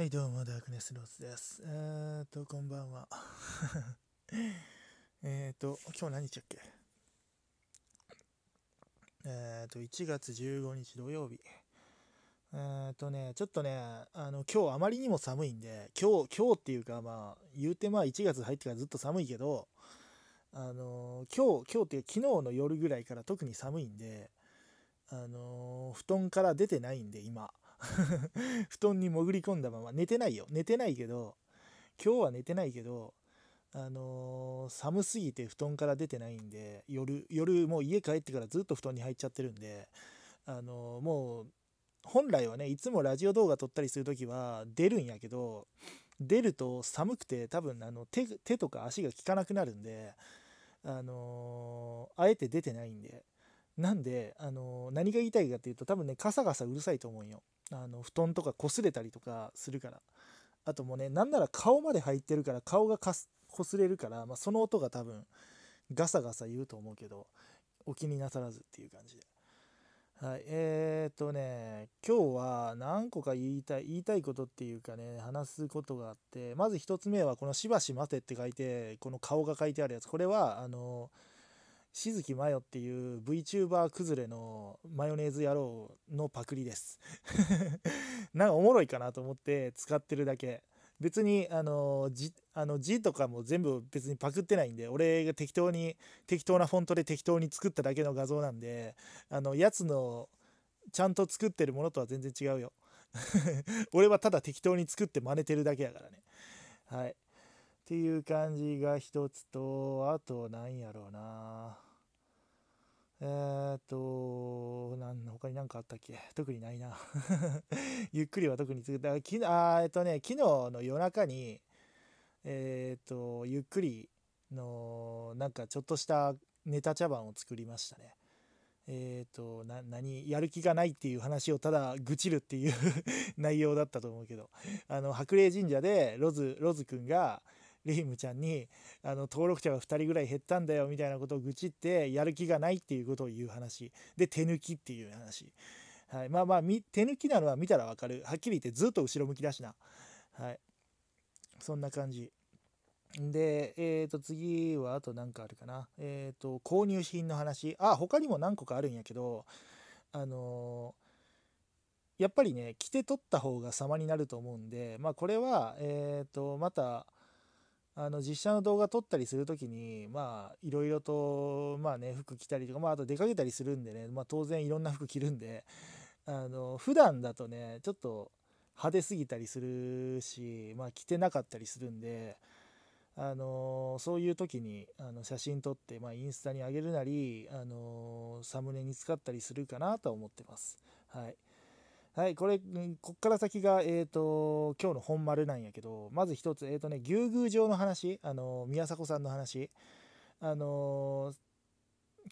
はい、どうも、ダークネスローズです。えーっと、こんばんは。えーっと、今日何日だっけえーっと、1月15日土曜日。えーっとね、ちょっとね、あの、今日あまりにも寒いんで、今日、今日っていうか、まあ、言うてまあ、1月入ってからずっと寒いけど、あの今日、今日っていう昨日の夜ぐらいから特に寒いんで、あの布団から出てないんで、今。布団に潜り込んだまま寝てないよ寝てないけど今日は寝てないけどあのー、寒すぎて布団から出てないんで夜夜もう家帰ってからずっと布団に入っちゃってるんであのー、もう本来はねいつもラジオ動画撮ったりする時は出るんやけど出ると寒くて多分あの手手とか足が効かなくなるんであのー、あえて出てないんでなんで、あの何が言いたいかっていうと多分ねカサカサうるさいと思うよあの布団とか擦れたりとかするからあともうねなんなら顔まで入ってるから顔がかす擦れるから、まあ、その音が多分ガサガサ言うと思うけどお気になさらずっていう感じで。はい、えー、っとね、今日は何個か言いたい、言いたいことっていうかね、話すことがあって、まず1つ目は、このしばし待てって書いて、この顔が書いてあるやつ。これは、あのー、しずきまよっていう VTuber 崩れのマヨネーズ野郎のパクリです なんかおもろいかなと思って使ってるだけ。別にあの字あの字とかも全部別にパクってないんで俺が適当に適当なフォントで適当に作っただけの画像なんであのやつのちゃんと作ってるものとは全然違うよ 俺はただ適当に作って真似てるだけやからねはいっていう感じが一つと、あとなんやろうな。えー、っと、何他に何かあったっけ特にないな。ゆっくりは特に作った。日あえっとね、昨日の夜中に、えー、っと、ゆっくりの、なんかちょっとしたネタ茶番を作りましたね。えっ、ー、と、な、何、やる気がないっていう話をただ愚痴るっていう 内容だったと思うけど、あの、白麗神社でロズ、ロズくんが、リームちゃんにあの登録者が2人ぐらい減ったんだよみたいなことを愚痴ってやる気がないっていうことを言う話で手抜きっていう話、はい、まあまあ手抜きなのは見たらわかるはっきり言ってずっと後ろ向きだしな、はい、そんな感じで、えー、と次はあと何かあるかな、えー、と購入品の話あ他にも何個かあるんやけどあのーやっぱりね着て取った方が様になると思うんでまあこれはえっ、ー、とまたあの実写の動画撮ったりする時にまあいろいろとまあね服着たりとかまああと出かけたりするんでね、まあ、当然いろんな服着るんであの普段だとねちょっと派手すぎたりするし、まあ、着てなかったりするんで、あのそういう時にあの写真撮って、まあ、インスタに上げるなり、あのサムネに使ったりするかなとは思ってます。はいはい、これ、こっから先が、えっ、ー、と、今日の本丸なんやけど、まず一つ、えっ、ー、とね、牛宮城の話、あの、宮迫さんの話、あの、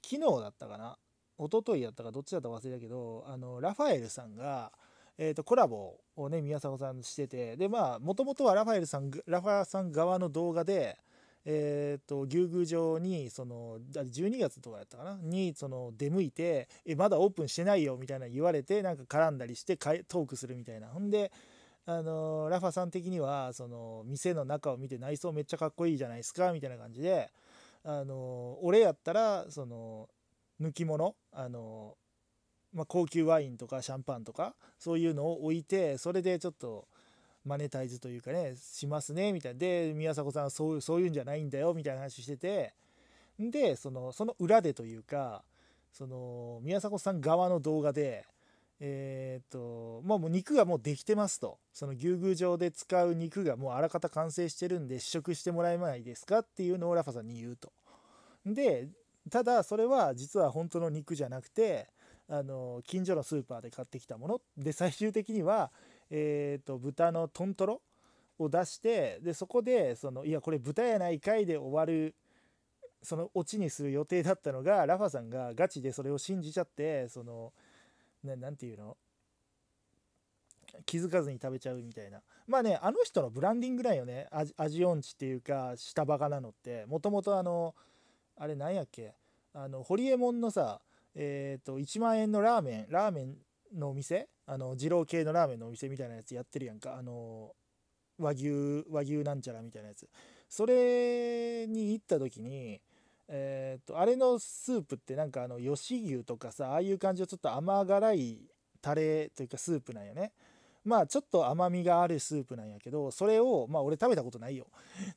昨日だったかな、一昨日やったか、どっちだったか忘れたけど、あの、ラファエルさんが、えっ、ー、と、コラボをね、宮迫さんしてて、で、まあ、もともとはラファエルさん、ラファさん側の動画で、えっ、ー、と牛宮城にその12月とかやったかなにその出向いて「えまだオープンしてないよ」みたいな言われてなんか絡んだりしてかトークするみたいなほんであのラファさん的にはその店の中を見て内装めっちゃかっこいいじゃないですかみたいな感じであの俺やったらその抜き物あの、まあ、高級ワインとかシャンパンとかそういうのを置いてそれでちょっと。マネタイズというかねしますねみたいなで宮迫さんはそうそういうんじゃないんだよみたいな話しててでそのその裏でというかその宮迫さん側の動画でえー、っともう肉がもうできてますとその牛宮場で使う肉がもうあらかた完成してるんで試食してもらえないですかっていうのをラファさんに言うと。でただそれは実は本当の肉じゃなくてあの近所のスーパーで買ってきたもので最終的にはえーと、豚の豚トロを出してでそこでその「いやこれ豚やないかい」で終わるそのオチにする予定だったのがラファさんがガチでそれを信じちゃってその何て言うの気づかずに食べちゃうみたいなまあねあの人のブランディングだよね味音痴っていうか下バカなのってもともとあのあれなんやっけあのホリエモンのさえっ、ー、と1万円のラーメンラーメンのお店あの二郎系のラーメンのお店みたいなやつやってるやんかあの和牛和牛なんちゃらみたいなやつそれに行った時にえー、っとあれのスープってなんかあの吉牛とかさああいう感じのちょっと甘辛いタレというかスープなんよねまあちょっと甘みがあるスープなんやけどそれをまあ俺食べたことないよ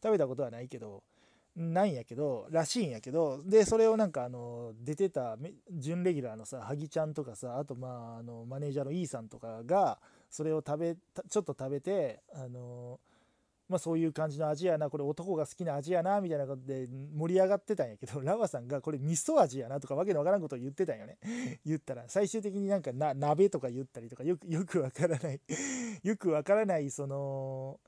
食べたことはないけどないんやけどらしいんやけどでそれをなんかあの出てた準レギュラーのさ萩ちゃんとかさあとまああのマネージャーのイ、E さんとかがそれを食べちょっと食べてあのまあ、そういう感じの味やなこれ男が好きな味やなみたいなことで盛り上がってたんやけどラバさんがこれ味噌味やなとかわけのわからんことを言ってたんよね言ったら最終的になんかな鍋とか言ったりとかよくよくわからないよくわからないその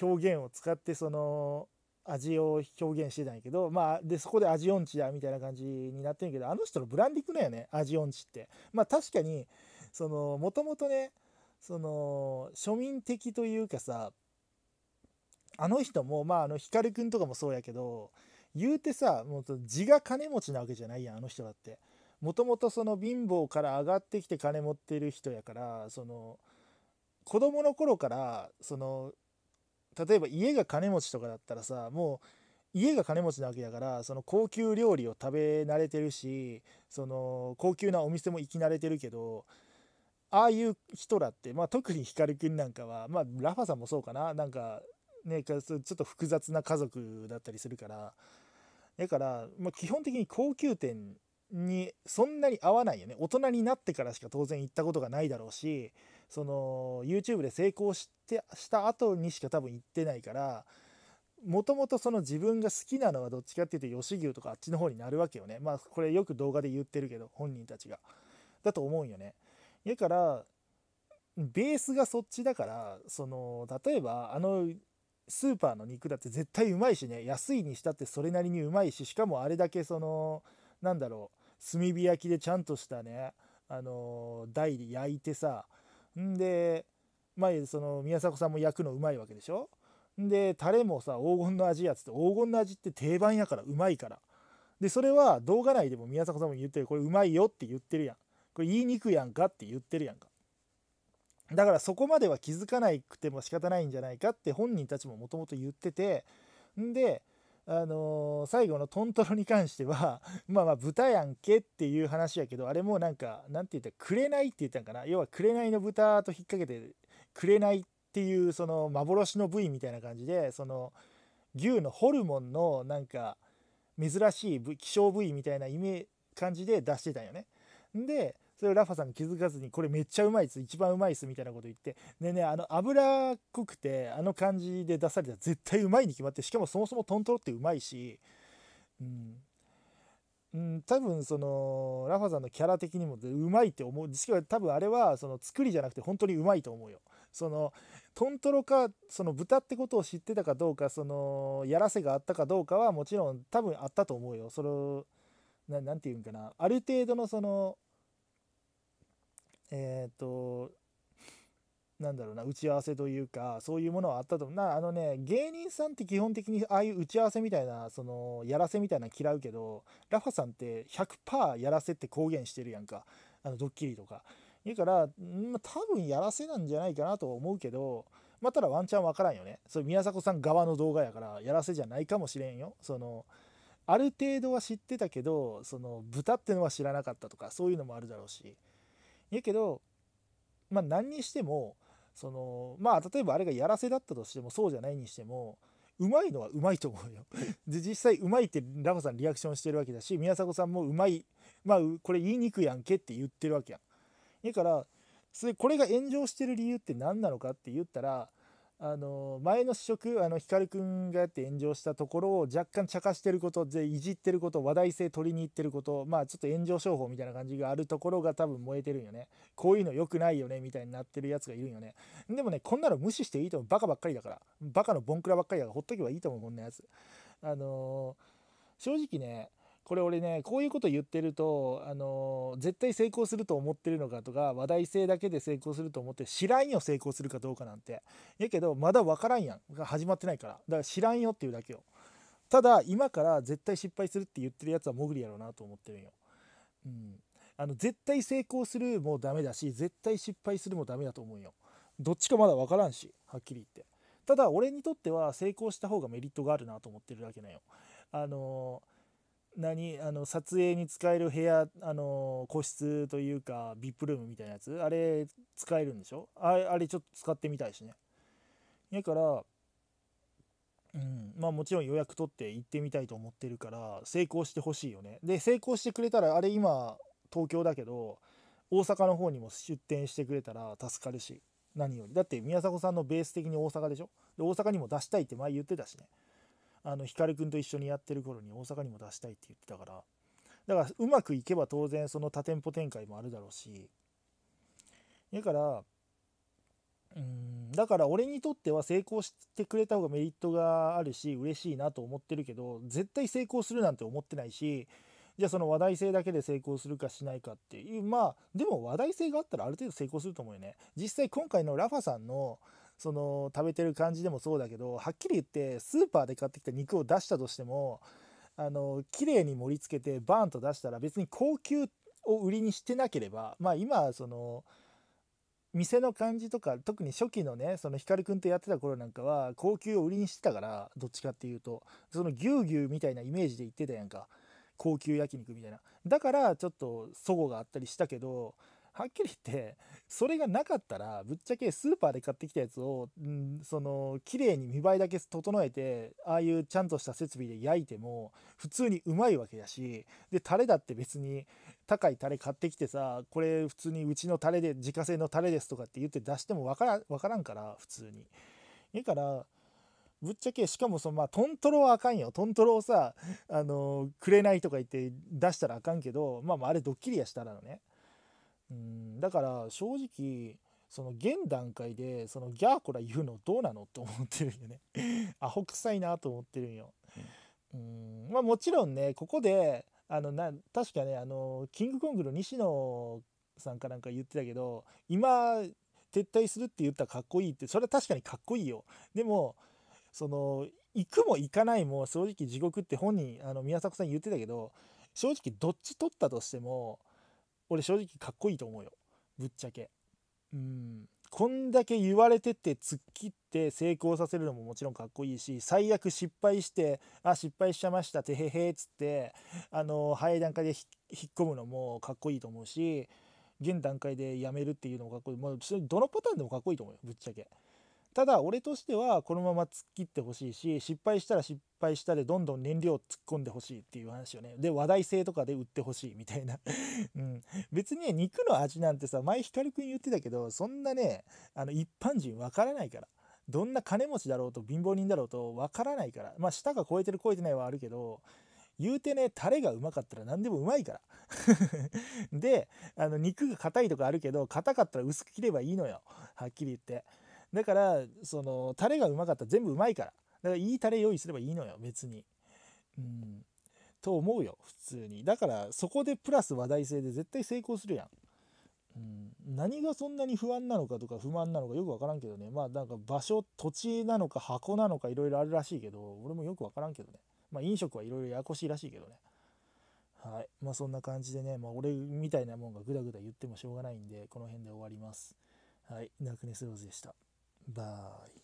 表現を使ってその味を表現してたんやけど、まあ、で、そこで味音痴だみたいな感じになってんけど、あの人のブランディングだよね、味音痴って。まあ、確かに、その、もともとね、その、庶民的というかさ、あの人も、まあ、あの、光くんとかもそうやけど、言うてさ、もう、字が金持ちなわけじゃないやん、あの人だって。もともとその貧乏から上がってきて金持ってる人やから、その、子供の頃からその例えば家が金持ちとかだったらさもう家が金持ちなわけだからその高級料理を食べ慣れてるしその高級なお店も行き慣れてるけどああいう人らって、まあ、特に光くんなんかは、まあ、ラファさんもそうかななんかねちょっと複雑な家族だったりするからだから、まあ、基本的に高級店にそんなに合わないよね大人になってからしか当然行ったことがないだろうしその YouTube で成功してした後にしか多分行ってないからもともとその自分が好きなのはどっちかっていうと吉牛とかあっちの方になるわけよねまあこれよく動画で言ってるけど本人たちがだと思うんよねだからベースがそっちだからその例えばあのスーパーの肉だって絶対うまいしね安いにしたってそれなりにうまいししかもあれだけそのなんだろう炭火焼きでちゃんとしたねあの台で焼いてさんでまあその宮迫さんも焼くのうまいわけでしょでタレもさ黄金の味やつって黄金の味って定番やからうまいからでそれは動画内でも宮迫さんも言ってるこれうまいよって言ってるやんこれ言いにくいやんかって言ってるやんかだからそこまでは気づかなくても仕方ないんじゃないかって本人たちももともと言っててんであのー、最後のトントロに関しては まあまあ豚やんけっていう話やけどあれもなんかなんて言ったら、くれないって言ったんかな要はくれいの豚と引っ掛けてくれないっていうその幻の部位みたいな感じでその牛のホルモンのなんか珍しい希少部位みたいなイメ感じで出してたんよね。でそれをラファさん気づかずに、これめっちゃうまいっす、一番うまいっす、みたいなこと言って、ねね、あの、脂っこくて、あの感じで出されたら絶対うまいに決まって、しかもそもそもトントロってうまいし、うん。うん、多分そのラファさんのキャラ的にもうまいって思うけど、多分あれはその作りじゃなくて本当にうまいと思うよそのトントロかその豚ってことを知ってたかどうかそのやらせがあったかどうかはもちろん多分あったと思うよそのななんて言うんかなある程度のそのえっ、ー、となんだろうな打ち合わせというかそういうものはあったと思うなあのね芸人さんって基本的にああいう打ち合わせみたいなそのやらせみたいな嫌うけどラファさんって100%やらせって公言してるやんかあのドッキリとかだから多分やらせなんじゃないかなとは思うけどまあただワンチャン分からんよねそう、宮迫さん側の動画やからやらせじゃないかもしれんよそのある程度は知ってたけどその豚ってのは知らなかったとかそういうのもあるだろうしやけど、まあ、何にしてもそのまあ例えばあれがやらせだったとしてもそうじゃないにしてもうまいのはうまいと思うよ。で実際うまいってラコさんリアクションしてるわけだし宮迫さんもうまいまあこれ言いにくいやんけって言ってるわけやん。やからそれこれが炎上してる理由って何なのかって言ったらあの前の試食あの光くんがやって炎上したところを若干茶化してることでいじってること話題性取りに行ってることまあちょっと炎上商法みたいな感じがあるところが多分燃えてるんよねこういうの良くないよねみたいになってるやつがいるんよねでもねこんなの無視していいと思うバカばっかりだからバカのボンクラばっかりだからほっとけばいいと思うこんなやつあのー、正直ねこれ俺ねこういうこと言ってるとあの絶対成功すると思ってるのかとか話題性だけで成功すると思って知らんよ成功するかどうかなんてやけどまだ分からんやんが始まってないからだから知らんよっていうだけよただ今から絶対失敗するって言ってるやつは潜りやろうなと思ってるんよ、うん、あの絶対成功するもダメだし絶対失敗するもダメだと思うよどっちかまだ分からんしはっきり言ってただ俺にとっては成功した方がメリットがあるなと思ってるだけなんよあの何あの撮影に使える部屋あの個室というか VIP ルームみたいなやつあれ使えるんでしょあれあれちょっと使ってみたいしねだからうんまあもちろん予約取って行ってみたいと思ってるから成功してほしいよねで成功してくれたらあれ今東京だけど大阪の方にも出店してくれたら助かるし何よりだって宮迫さんのベース的に大阪でしょで大阪にも出したいって前言ってたしねあの光くんと一緒にやってる頃に大阪にも出したいって言ってたからだからうまくいけば当然その多店舗展開もあるだろうしだからうんだから俺にとっては成功してくれた方がメリットがあるし嬉しいなと思ってるけど絶対成功するなんて思ってないしじゃあその話題性だけで成功するかしないかっていうまあでも話題性があったらある程度成功すると思うよね実際今回のラファさんのその食べてる感じでもそうだけどはっきり言ってスーパーで買ってきた肉を出したとしてもあの綺麗に盛り付けてバーンと出したら別に高級を売りにしてなければまあ今その店の感じとか特に初期のねその光くんとやってた頃なんかは高級を売りにしてたからどっちかっていうとそのぎゅうぎゅうみたいなイメージで言ってたやんか高級焼肉みたいなだからちょっと齟齬があったりしたけどはっきり言ってそれがなかったらぶっちゃけスーパーで買ってきたやつを、うん、その綺麗に見栄えだけ整えてああいうちゃんとした設備で焼いても普通にうまいわけだしでタレだって別に高いタレ買ってきてさこれ普通にうちのタレで自家製のタレですとかって言って出してもわからわからんから普通に。えからぶっちゃけしかもそのまあトントロはあかんよトントロをさあのくれないとか言って出したらあかんけどまあまああれドッキリやしたらのねうんだから正直その現段階でそのギャーコラ言うのどうなのと思ってるんよねアホ臭いなと思ってるんよ。うんまあ、もちろんねここであのな確かねあのキングコングの西野さんかなんか言ってたけど今撤退するって言ったらかっこいいってそれは確かにかっこいいよ。でもその行くも行かないも正直地獄って本人あの宮迫さん言ってたけど正直どっち取ったとしても俺正直かっこいいと思うよぶっちゃけうんこんだけ言われてて突っ切って成功させるのももちろんかっこいいし最悪失敗して「あ失敗しちゃいましたてへへ」っつってあの早い段階で引っ込むのもかっこいいと思うし現段階でやめるっていうのもかっこいい、まあ、どのパターンでもかっこいいと思うよぶっちゃけただ俺としてはこのまま突っ切ってほしいし失敗したら失敗したでどんどん燃料を突っ込んでほしいっていう話よねで話題性とかで売ってほしいみたいな、うん、別にね肉の味なんてさ前光くん言ってたけどそんなねあの一般人わからないからどんな金持ちだろうと貧乏人だろうとわからないからまあ舌が超えてる超えてないはあるけど言うてねタレがうまかったら何でもうまいから であの肉が硬いとかあるけど硬かったら薄く切ればいいのよはっきり言ってだからそのタレがうまかったら全部うまいからだからいいタレ用意すればいいのよ別にうんと思うよ普通にだからそこでプラス話題性で絶対成功するやんうん、何がそんなに不安なのかとか不満なのかよく分からんけどねまあなんか場所土地なのか箱なのかいろいろあるらしいけど俺もよく分からんけどねまあ飲食はいろいろややこしいらしいけどねはいまあそんな感じでね、まあ、俺みたいなもんがぐだぐだ言ってもしょうがないんでこの辺で終わりますはいナクネスローズでしたバイ。